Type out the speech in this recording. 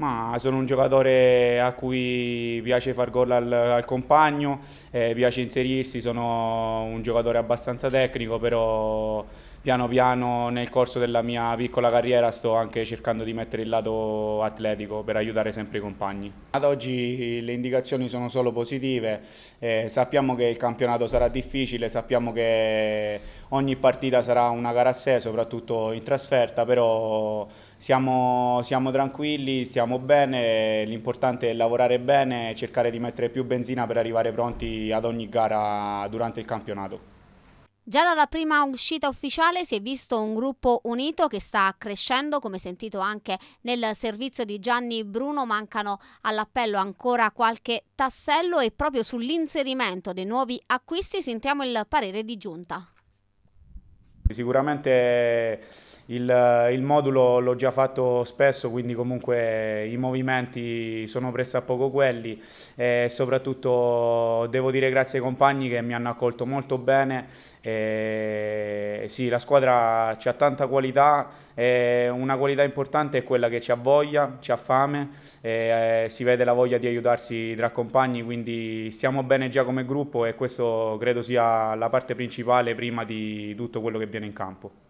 Ma sono un giocatore a cui piace far gol al, al compagno, eh, piace inserirsi, sono un giocatore abbastanza tecnico, però piano piano nel corso della mia piccola carriera sto anche cercando di mettere il lato atletico per aiutare sempre i compagni. Ad oggi le indicazioni sono solo positive, eh, sappiamo che il campionato sarà difficile, sappiamo che ogni partita sarà una gara a sé, soprattutto in trasferta, però siamo, siamo tranquilli, stiamo bene, l'importante è lavorare bene cercare di mettere più benzina per arrivare pronti ad ogni gara durante il campionato. Già dalla prima uscita ufficiale si è visto un gruppo unito che sta crescendo, come sentito anche nel servizio di Gianni Bruno, mancano all'appello ancora qualche tassello e proprio sull'inserimento dei nuovi acquisti sentiamo il parere di giunta. Sicuramente il, il modulo l'ho già fatto spesso, quindi comunque i movimenti sono pressappoco quelli e soprattutto devo dire grazie ai compagni che mi hanno accolto molto bene. E sì, la squadra ha tanta qualità, una qualità importante è quella che ci ha voglia, ci ha fame, eh, si vede la voglia di aiutarsi tra compagni, quindi stiamo bene già come gruppo e questo credo sia la parte principale prima di tutto quello che viene in campo.